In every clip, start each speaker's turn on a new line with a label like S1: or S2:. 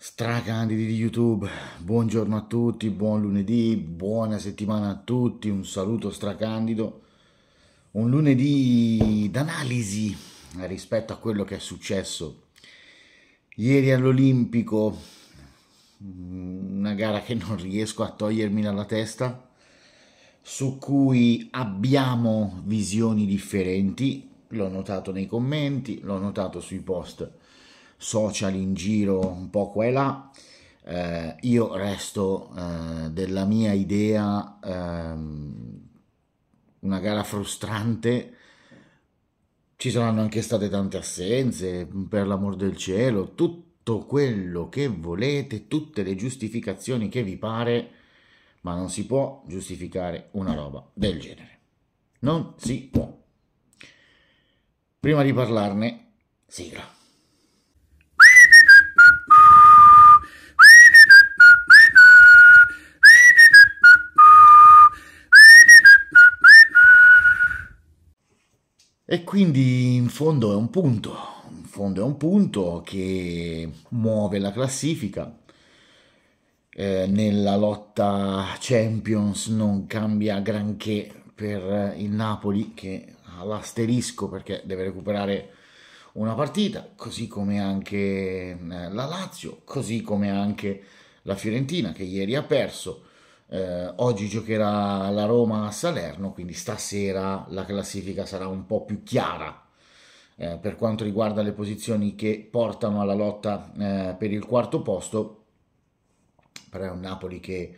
S1: Stracandidi di YouTube, buongiorno a tutti, buon lunedì, buona settimana a tutti, un saluto stracandido, un lunedì d'analisi rispetto a quello che è successo ieri all'Olimpico, una gara che non riesco a togliermi dalla testa, su cui abbiamo visioni differenti, l'ho notato nei commenti, l'ho notato sui post social in giro un po' qua e là, eh, io resto eh, della mia idea ehm, una gara frustrante. Ci saranno anche state tante assenze, per l'amor del cielo, tutto quello che volete, tutte le giustificazioni che vi pare, ma non si può giustificare una roba del genere. Non si può. Prima di parlarne, sigla. E quindi in fondo è un punto, in fondo è un punto che muove la classifica. Eh, nella lotta Champions non cambia granché per il Napoli che ha l'asterisco perché deve recuperare una partita, così come anche eh, la Lazio, così come anche la Fiorentina che ieri ha perso eh, oggi giocherà la Roma a Salerno, quindi stasera la classifica sarà un po' più chiara eh, per quanto riguarda le posizioni che portano alla lotta eh, per il quarto posto. Però è un Napoli che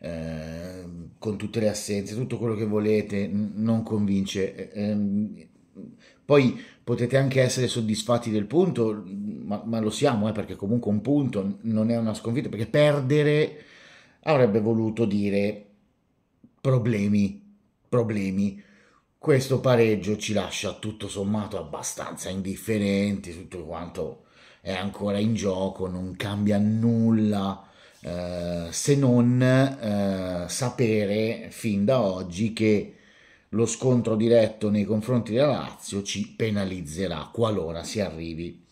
S1: eh, con tutte le assenze, tutto quello che volete, n- non convince. Eh, ehm, poi potete anche essere soddisfatti del punto, ma, ma lo siamo, eh, perché comunque un punto non è una sconfitta, perché perdere avrebbe voluto dire problemi, problemi. Questo pareggio ci lascia tutto sommato abbastanza indifferenti, tutto quanto è ancora in gioco, non cambia nulla eh, se non eh, sapere fin da oggi che lo scontro diretto nei confronti della Lazio ci penalizzerà qualora si arrivi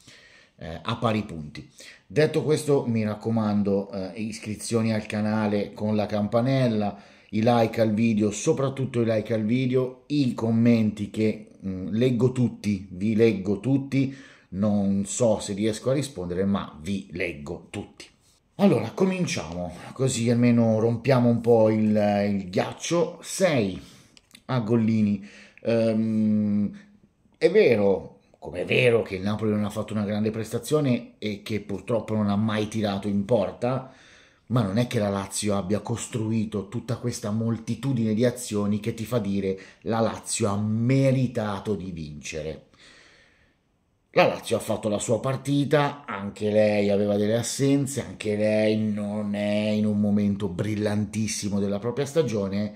S1: eh, a pari punti. Detto questo, mi raccomando, eh, iscrizioni al canale con la campanella, i like al video, soprattutto i like al video, i commenti che mh, mm, leggo tutti, vi leggo tutti, non so se riesco a rispondere, ma vi leggo tutti. Allora, cominciamo, così almeno rompiamo un po' il, eh, il ghiaccio. 6 a Gollini. Ehm, è vero, come è vero che il Napoli non ha fatto una grande prestazione e che purtroppo non ha mai tirato in porta, ma non è che la Lazio abbia costruito tutta questa moltitudine di azioni che ti fa dire la Lazio ha meritato di vincere. La Lazio ha fatto la sua partita, anche lei aveva delle assenze, anche lei non è in un momento brillantissimo della propria stagione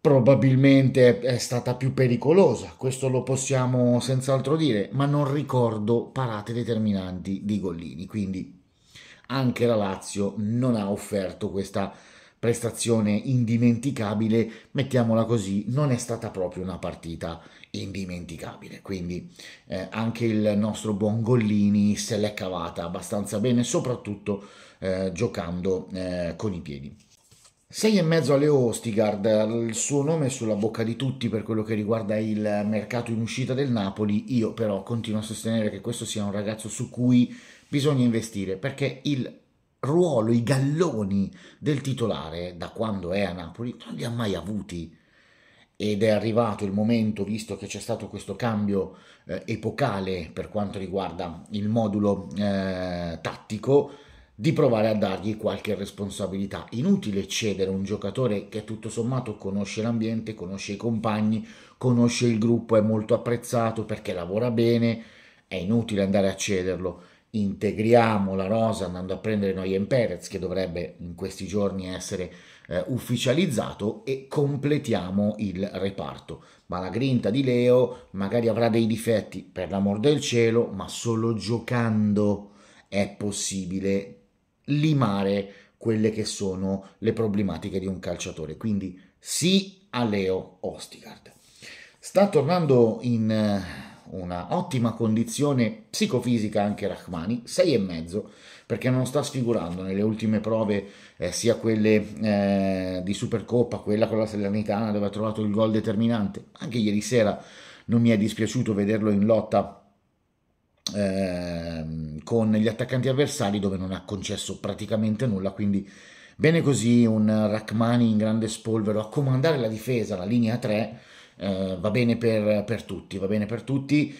S1: probabilmente è stata più pericolosa, questo lo possiamo senz'altro dire, ma non ricordo parate determinanti di Gollini, quindi anche la Lazio non ha offerto questa prestazione indimenticabile, mettiamola così, non è stata proprio una partita indimenticabile, quindi eh, anche il nostro buon Gollini se l'è cavata abbastanza bene, soprattutto eh, giocando eh, con i piedi. 6 e mezzo a Leo Ostigard, il suo nome è sulla bocca di tutti per quello che riguarda il mercato in uscita del Napoli, io però continuo a sostenere che questo sia un ragazzo su cui bisogna investire perché il ruolo, i galloni del titolare da quando è a Napoli non li ha mai avuti ed è arrivato il momento, visto che c'è stato questo cambio eh, epocale per quanto riguarda il modulo eh, tattico, di provare a dargli qualche responsabilità. Inutile cedere un giocatore che tutto sommato conosce l'ambiente, conosce i compagni, conosce il gruppo, è molto apprezzato perché lavora bene, è inutile andare a cederlo. Integriamo la rosa andando a prendere Noyen Perez che dovrebbe in questi giorni essere eh, ufficializzato e completiamo il reparto. Ma la grinta di Leo magari avrà dei difetti, per l'amor del cielo, ma solo giocando è possibile limare quelle che sono le problematiche di un calciatore. Quindi sì a Leo Ostigard. Sta tornando in eh, una ottima condizione psicofisica anche Rachmani, e mezzo, perché non sta sfigurando nelle ultime prove eh, sia quelle eh, di Supercoppa, quella con la Salernitana dove ha trovato il gol determinante, anche ieri sera non mi è dispiaciuto vederlo in lotta eh, con gli attaccanti avversari dove non ha concesso praticamente nulla, quindi bene così un Rachmani in grande spolvero a comandare la difesa, la linea 3, eh, va bene per, per tutti, va bene per tutti.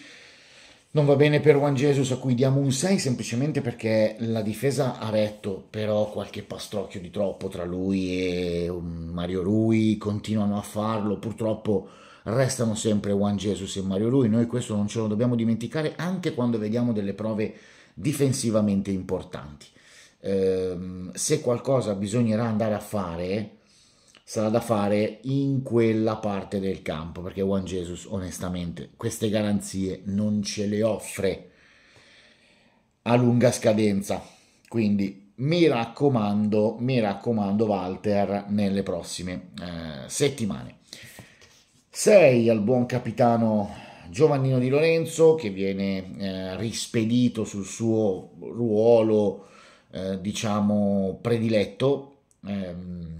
S1: Non va bene per Juan Jesus a cui diamo un 6 semplicemente perché la difesa ha retto, però qualche pastrocchio di troppo tra lui e Mario Rui continuano a farlo, purtroppo restano sempre Juan Jesus e Mario Lui, noi questo non ce lo dobbiamo dimenticare anche quando vediamo delle prove difensivamente importanti. Ehm, se qualcosa bisognerà andare a fare, sarà da fare in quella parte del campo, perché Juan Jesus onestamente queste garanzie non ce le offre a lunga scadenza. Quindi mi raccomando, mi raccomando Walter nelle prossime eh, settimane. 6 al buon capitano Giovannino Di Lorenzo che viene eh, rispedito sul suo ruolo eh, diciamo prediletto ehm,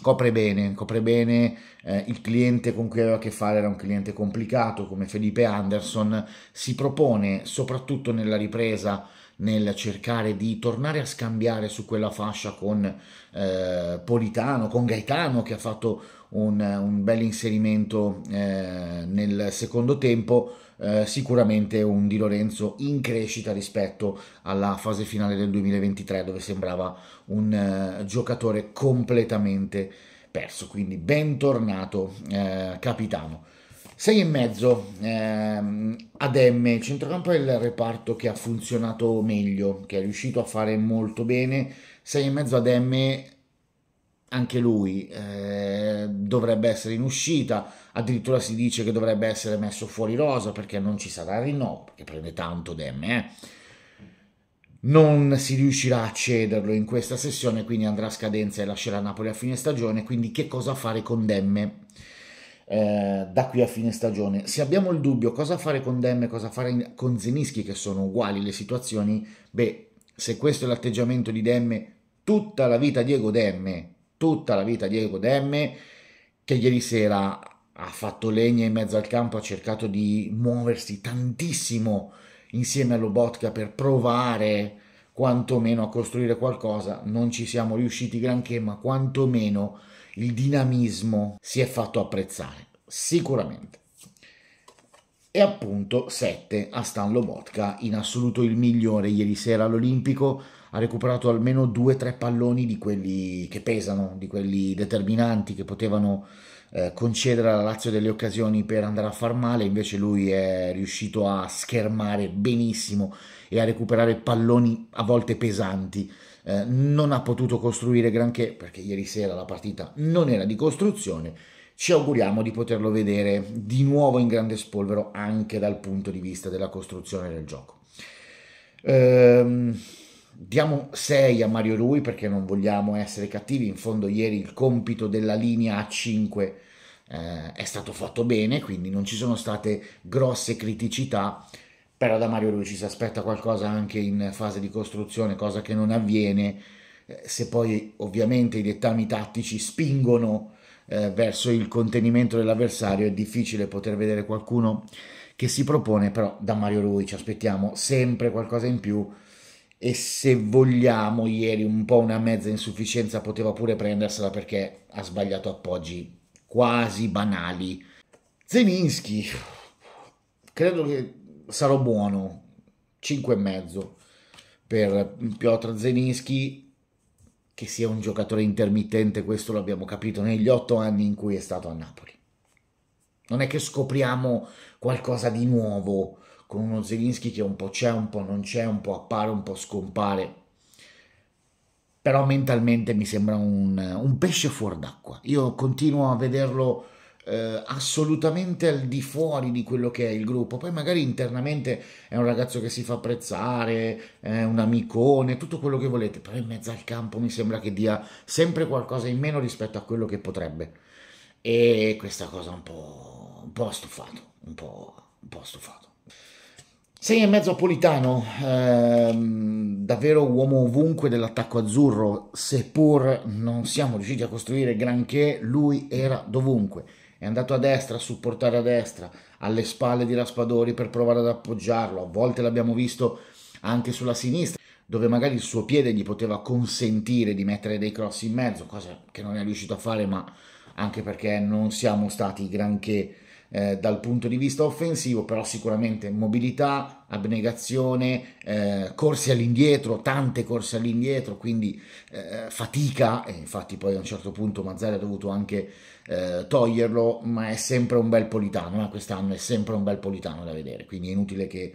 S1: copre bene, copre bene eh, il cliente con cui aveva a che fare era un cliente complicato come Felipe Anderson si propone soprattutto nella ripresa nel cercare di tornare a scambiare su quella fascia con eh, Politano, con Gaetano che ha fatto un, un bel inserimento eh, nel secondo tempo. Eh, sicuramente un Di Lorenzo in crescita rispetto alla fase finale del 2023 dove sembrava un eh, giocatore completamente perso quindi bentornato eh, capitano 6 e mezzo ehm, ad M, centrocampo è il reparto che ha funzionato meglio, che è riuscito a fare molto bene. 6 e mezzo ad M, anche lui eh, dovrebbe essere in uscita. Addirittura si dice che dovrebbe essere messo fuori rosa perché non ci sarà rinnovo, perché prende tanto ad M. Eh. Non si riuscirà a cederlo in questa sessione, quindi andrà a scadenza e lascerà Napoli a fine stagione. Quindi, che cosa fare con Demme? eh, da qui a fine stagione. Se abbiamo il dubbio cosa fare con Demme, cosa fare con Zenischi, che sono uguali le situazioni, beh, se questo è l'atteggiamento di Demme, tutta la vita Diego Demme, tutta la vita Diego Demme, che ieri sera ha fatto legna in mezzo al campo, ha cercato di muoversi tantissimo insieme a Lobotka per provare quantomeno a costruire qualcosa non ci siamo riusciti granché, ma quantomeno il dinamismo si è fatto apprezzare, sicuramente. E appunto 7 a Stan Lobotka, in assoluto il migliore ieri sera all'Olimpico, ha recuperato almeno 2-3 palloni di quelli che pesano, di quelli determinanti che potevano eh, concedere alla Lazio delle occasioni per andare a far male, invece lui è riuscito a schermare benissimo e a recuperare palloni a volte pesanti. Eh, non ha potuto costruire granché perché ieri sera la partita non era di costruzione. Ci auguriamo di poterlo vedere di nuovo in grande spolvero anche dal punto di vista della costruzione del gioco. Ehm, diamo 6 a Mario Rui perché non vogliamo essere cattivi. In fondo, ieri il compito della linea A5 eh, è stato fatto bene, quindi non ci sono state grosse criticità però da Mario Lui ci si aspetta qualcosa anche in fase di costruzione, cosa che non avviene, eh, se poi ovviamente i dettami tattici spingono eh, verso il contenimento dell'avversario è difficile poter vedere qualcuno che si propone, però da Mario Lui ci aspettiamo sempre qualcosa in più e se vogliamo ieri un po' una mezza insufficienza poteva pure prendersela perché ha sbagliato appoggi quasi banali. Zeninski, credo che sarò buono, 5,5 per Piotr Zelinski che sia un giocatore intermittente, questo l'abbiamo capito negli otto anni in cui è stato a Napoli. Non è che scopriamo qualcosa di nuovo con uno Zelinski che un po' c'è, un po' non c'è, un po' appare, un po' scompare. Però mentalmente mi sembra un, un pesce fuor d'acqua. Io continuo a vederlo eh, assolutamente al di fuori di quello che è il gruppo. Poi magari internamente è un ragazzo che si fa apprezzare, è un amicone, tutto quello che volete, però in mezzo al campo mi sembra che dia sempre qualcosa in meno rispetto a quello che potrebbe. E questa cosa un po', un po stufato, un po', un po' stufato. Sei e mezzo Politano, ehm, davvero uomo ovunque dell'attacco azzurro, seppur non siamo riusciti a costruire granché, lui era dovunque è andato a destra a supportare a destra, alle spalle di Raspadori per provare ad appoggiarlo, a volte l'abbiamo visto anche sulla sinistra, dove magari il suo piede gli poteva consentire di mettere dei cross in mezzo, cosa che non è riuscito a fare, ma anche perché non siamo stati granché eh, dal punto di vista offensivo, però sicuramente mobilità, abnegazione, eh, corsi all'indietro, tante corse all'indietro, quindi eh, fatica, e infatti poi a un certo punto Mazzari ha dovuto anche eh, toglierlo, ma è sempre un bel politano, ma eh, quest'anno è sempre un bel politano da vedere, quindi è inutile che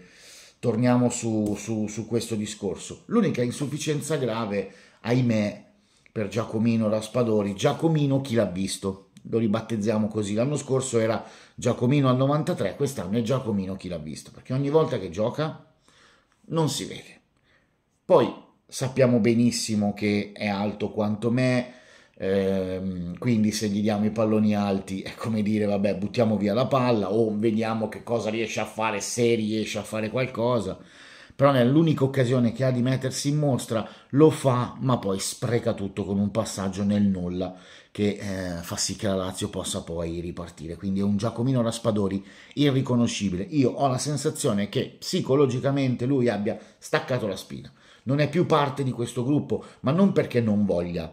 S1: torniamo su, su, su questo discorso. L'unica insufficienza grave, ahimè, per Giacomino Raspadori, Giacomino chi l'ha visto? lo ribattezziamo così. L'anno scorso era Giacomino al 93, quest'anno è Giacomino chi l'ha visto, perché ogni volta che gioca non si vede. Poi sappiamo benissimo che è alto quanto me, ehm, quindi se gli diamo i palloni alti è come dire vabbè buttiamo via la palla o vediamo che cosa riesce a fare, se riesce a fare qualcosa però nell'unica occasione che ha di mettersi in mostra lo fa, ma poi spreca tutto con un passaggio nel nulla che eh, fa sì che la Lazio possa poi ripartire. Quindi è un Giacomino Raspadori irriconoscibile. Io ho la sensazione che psicologicamente lui abbia staccato la spina. Non è più parte di questo gruppo, ma non perché non voglia,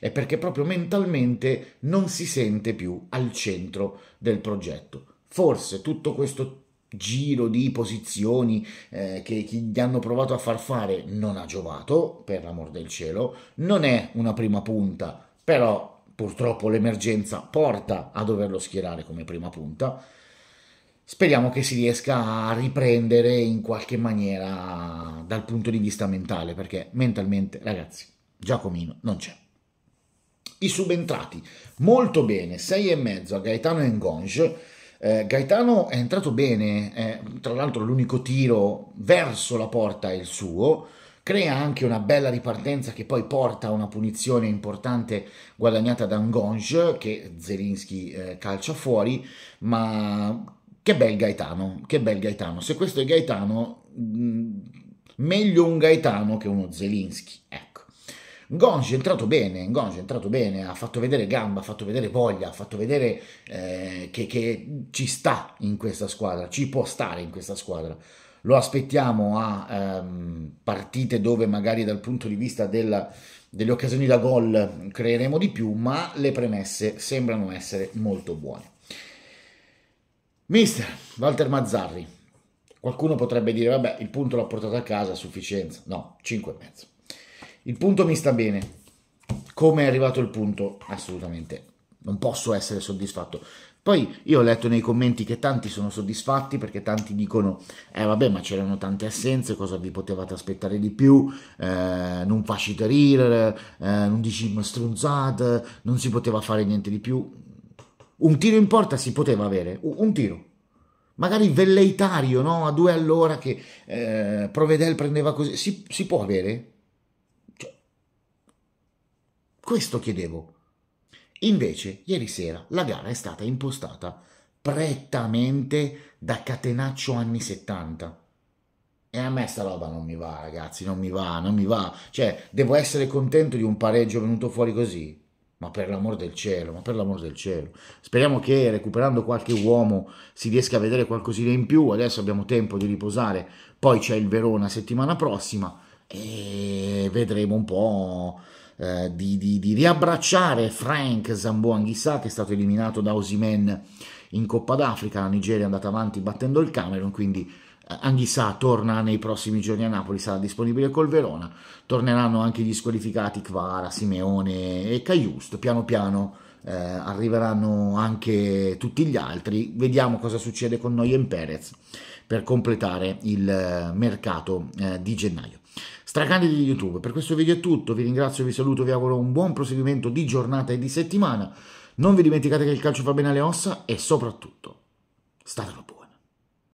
S1: è perché proprio mentalmente non si sente più al centro del progetto. Forse tutto questo giro di posizioni eh, che gli hanno provato a far fare non ha giovato, per l'amor del cielo, non è una prima punta, però purtroppo l'emergenza porta a doverlo schierare come prima punta. Speriamo che si riesca a riprendere in qualche maniera dal punto di vista mentale, perché mentalmente, ragazzi, Giacomino non c'è. I subentrati, molto bene, e mezzo a Gaetano Engonge, eh, Gaetano è entrato bene, eh, tra l'altro l'unico tiro verso la porta è il suo, crea anche una bella ripartenza che poi porta a una punizione importante guadagnata da Ngonge che Zelinski eh, calcia fuori, ma che bel Gaetano, che bel Gaetano. Se questo è Gaetano, mh, mm, meglio un Gaetano che uno Zelinski, ecco. Ngonji è entrato bene, Ngonji è entrato bene, ha fatto vedere gamba, ha fatto vedere voglia, ha fatto vedere eh, che, che, ci sta in questa squadra, ci può stare in questa squadra. Lo aspettiamo a ehm, partite dove magari dal punto di vista della, delle occasioni da gol creeremo di più, ma le premesse sembrano essere molto buone. Mister Walter Mazzarri, qualcuno potrebbe dire, vabbè, il punto l'ha portato a casa a sufficienza. No, 5 e mezzo. Il punto mi sta bene. Come è arrivato il punto? Assolutamente. Non posso essere soddisfatto. Poi io ho letto nei commenti che tanti sono soddisfatti perché tanti dicono eh vabbè ma c'erano tante assenze, cosa vi potevate aspettare di più, eh, non facci rir, eh, non dici stronzate, non si poteva fare niente di più. Un tiro in porta si poteva avere, un tiro. Magari velleitario, no? A due all'ora che eh, Provedel prendeva così. Si, si può avere? Questo chiedevo. Invece, ieri sera la gara è stata impostata prettamente da catenaccio anni 70. E a me sta roba non mi va, ragazzi, non mi va, non mi va. Cioè, devo essere contento di un pareggio venuto fuori così. Ma per l'amor del cielo, ma per l'amor del cielo. Speriamo che recuperando qualche uomo si riesca a vedere qualcosina in più. Adesso abbiamo tempo di riposare. Poi c'è il Verona settimana prossima e vedremo un po' Eh, di, di, di, riabbracciare Frank Zamboanghissà che è stato eliminato da Osimen in Coppa d'Africa, la Nigeria è andata avanti battendo il Camerun, quindi eh, Anghissà torna nei prossimi giorni a Napoli, sarà disponibile col Verona, torneranno anche gli squalificati Kvara, Simeone e Caiusto, piano piano eh, arriveranno anche tutti gli altri, vediamo cosa succede con Noyen Perez per completare il eh, mercato eh, di gennaio stracani di YouTube. Per questo video è tutto, vi ringrazio, vi saluto, vi auguro un buon proseguimento di giornata e di settimana. Non vi dimenticate che il calcio fa bene alle ossa e soprattutto state a